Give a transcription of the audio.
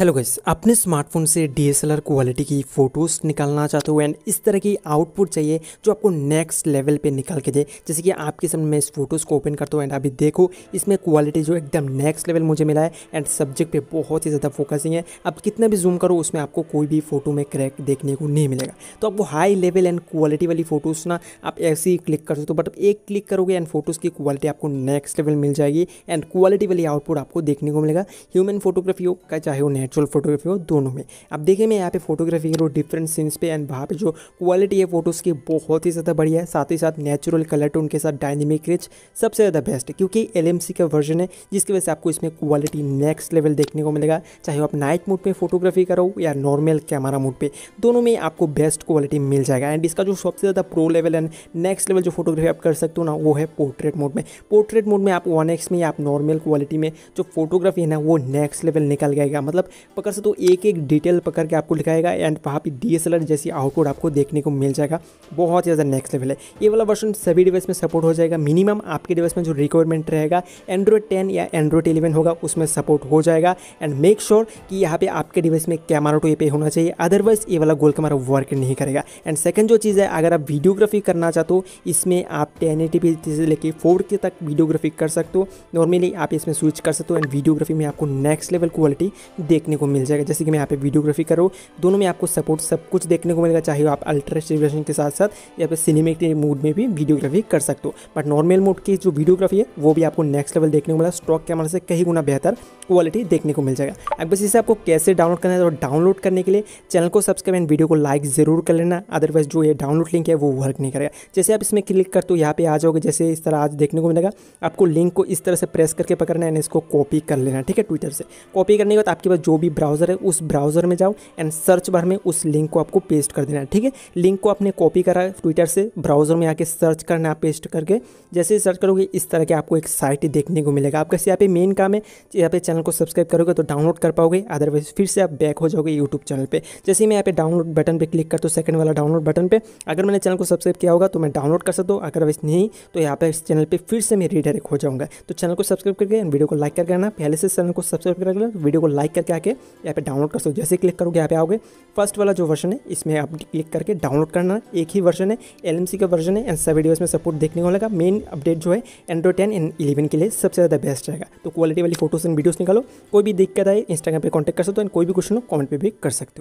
hello guys अपने smartphone से DSLR quality की फ़ोटोज़ निकालना चाहते हो एंड इस तरह की आउटपुट चाहिए जो आपको नेक्स्ट लेवल पे निकाल के दे जैसे कि आपके सामने मैं इस फ़ोटोज़ को ओपन करता हूँ एंड अभी देखो इसमें क्वालिटी जो एकदम नेक्स्ट लेवल मुझे मिला है एंड सब्जेक्ट पे बहुत ही ज़्यादा फोकसिंग है आप कितना भी जूम करो उसमें आपको कोई भी फ़ोटो में क्रैक देखने को नहीं मिलेगा तो आपको हाई लेवल एंड क्वालिटी वाली फ़ोटोज़ ना आप ऐसे ही क्लिक कर सकते हो बट एक क्लिक करोगे एंड फोटोज़ की क्वालिटी आपको नेक्स्ट लेवल मिल जाएगी एंड क्वालिटी वाली आउटपुट आपको देखने को मिलेगा ह्यूमन फोटोग्राफी हो चाहे वो नेट एक्चुअल फोटोग्राफी हो दोनों में अब देखिए मैं यहाँ पे फोटोग्राफी करूँ डिफरेंट सीन्स पे एंड वहाँ पे जो क्वालिटी है फोटोज़ की बहुत ही ज़्यादा बढ़िया है साथ ही साथ नेचुरल कलर टू उनके साथ डायनेमिक रिच सबसे ज़्यादा बेस्ट है क्योंकि एल का वर्जन है जिसकी वजह से आपको इसमें क्वालिटी नेक्स्ट लेवल देखने को मिलेगा चाहे आप नाइट मोड पर फोटोग्राफी करो या नॉर्मल कैमरा मोड पर दोनों में आपको बेस्ट क्वालिटी मिल जाएगा एंड इसका जो सबसे ज़्यादा pro level and next level जो फोटोग्राफी आप कर सकते हो ना वो है पोर्ट्रेट मोड में पोर्ट्रेट मोड में आप वन एक्स में या आप नॉर्मल क्वालिटी में जो फोटोग्राफी है ना वो नेक्स्ट लेवल निकल जाएगा मतलब पकड़ से तो एक एक डिटेल पकड़ के आपको लिखाएगा एंड वहाँ पर डी जैसी आउटपुट आपको देखने को मिल जाएगा बहुत ज़्यादा नेक्स्ट लेवल है ये वाला वर्षन सभी डिवाइस में सपोर्ट हो जाएगा मिनिमम आपके डिवाइस में जो रिक्वायरमेंट रहेगा एंड्रॉयड टेन या एंड्रॉयड इलेवन होगा उसमें सपोर्ट हो जाएगा एंड मेक श्योर कि यहाँ पे आपके डिवाइस में कैमरा टू ए पे होना चाहिए अदरवाइज ये वाला गोल कैमरा वर्क नहीं करेगा एंड सेकंड जो चीज़ है अगर आप वीडियोग्राफी करना चाहते हो इसमें आप टेन पी से लेके फोर के तक वीडियोग्राफी कर सकते हो नॉर्मली आप इसमें स्विच कर सकते हो एंड वीडियोग्राफी में आपको नेक्स्ट लेवल क्वालिटी देख देखने को मिल जाएगा जैसे कि मैं यहाँ पे वीडियोग्राफी करो दोनों में आपको सपोर्ट सब कुछ देखने को मिलेगा चाहे आप अल्ट्रा रिजोल्यूशन के साथ साथ या फिर सिनेमेटिक मूड में भी वीडियोग्राफी कर सकते हो बट नॉर्मल मोड की जो वीडियोग्राफी है वो भी आपको नेक्स्ट लेवल देखने को मिला स्टॉक कैमरा से कहीं गुना बेहतर क्वालिटी देखने को मिल जाएगा अब बस इसे आपको कैसे डाउनलोड करना है और डाउनलोड करने के लिए चैनल को सब्सक्राइब एंड वीडियो को लाइक ज़रूर कर लेना अदरवाइज जो ये डाउनलोड लिंक है वो वर्क नहीं करेगा जैसे आप इसमें क्लिक करते हो यहाँ पे आ जाओगे जैसे इस तरह आज देखने को मिलेगा आपको लिंक को इस तरह से प्रेस करके पकड़ना है एंड इसको कॉपी कर लेना ठीक है ट्विटर से कॉपी करने के बाद आपके पास जो भी ब्राउज़र है उस ब्राउज़र में जाओ एंड सर्च बार में उस लिंक को आपको पेस्ट कर देना है ठीक है लिंक को आपने कॉपी करा है ट्विटर से ब्राउज़र में आके सर्च करना पेस्ट करके जैसे सर्च करोगे इस तरह के आपको एक साइट देखने को मिलेगा आपका यहाँ पे मेन काम है यहाँ पे चैनल को सब्सक्राइब करोगे तो डाउनलोड कर पाओगे अदरवाइज फिर से आप बैक हो जाओगे यूट्यूब चैनल पर जैसे मैं यहाँ पे डाउनलोड बटन पर क्लिक करता हूँ सेकंड वाला डाउनलोड बटन पर अगर मैंने चैनल को सब्सक्राइब किया होगा तो मैं डाउनलोड कर सकता हूँ अदरवाइज नहीं तो यहाँ पर इस चैनल पर फिर से मैं रीडायरेक्ट हो जाऊँगा तो चैनल को सब्सक्राइब करके वीडियो को लाइक करके आना पहले से चैनल को सब्सक्राइब कर वीडियो को लाइक करके जाके यहाँ पे डाउनलोड कर सकते हो जैसे क्लिक करोगे यहाँ पे आओगे फर्स्ट वाला जो वर्जन है इसमें आप क्लिक करके डाउनलोड करना है एक ही वर्जन है एल का वर्जन है एंड सब वीडियो में सपोर्ट देखने को मिलेगा मेन अपडेट जो है एंड्रॉइड टेन एंड इलेवन के लिए सबसे ज़्यादा बेस्ट रहेगा तो क्वालिटी वाली फोटोज एंड वीडियोज़ निकालो कोई भी दिक्कत आए इंस्टाग्राम पर कॉन्टेक्ट कर सकते हो एंड कोई भी क्वेश्चन हो कॉमेंट पर भी कर सकते हो